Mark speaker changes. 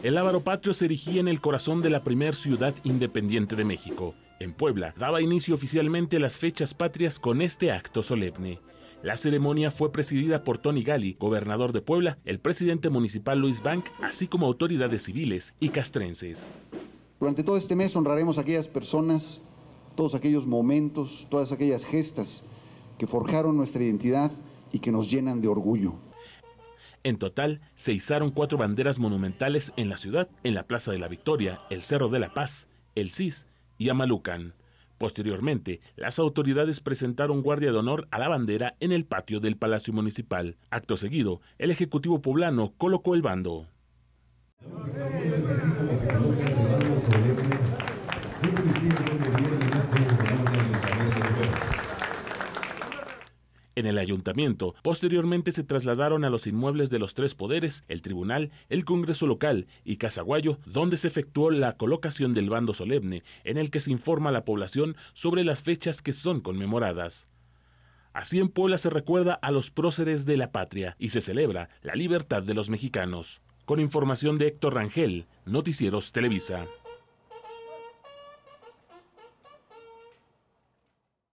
Speaker 1: El Ávaro Patrio se erigía en el corazón de la primera ciudad independiente de México. En Puebla daba inicio oficialmente las fechas patrias con este acto solemne. La ceremonia fue presidida por Tony Gali, gobernador de Puebla, el presidente municipal Luis Bank, así como autoridades civiles y castrenses.
Speaker 2: Durante todo este mes honraremos a aquellas personas, todos aquellos momentos, todas aquellas gestas que forjaron nuestra identidad y que nos llenan de orgullo.
Speaker 1: En total, se izaron cuatro banderas monumentales en la ciudad, en la Plaza de la Victoria, el Cerro de la Paz, el CIS y Amalucan. Posteriormente, las autoridades presentaron guardia de honor a la bandera en el patio del Palacio Municipal. Acto seguido, el Ejecutivo poblano colocó el bando. en el ayuntamiento. Posteriormente se trasladaron a los inmuebles de los tres poderes, el tribunal, el Congreso local y Casaguayo, donde se efectuó la colocación del bando solemne, en el que se informa a la población sobre las fechas que son conmemoradas. Así en Puebla se recuerda a los próceres de la patria y se celebra la libertad de los mexicanos. Con información de Héctor Rangel, Noticieros Televisa.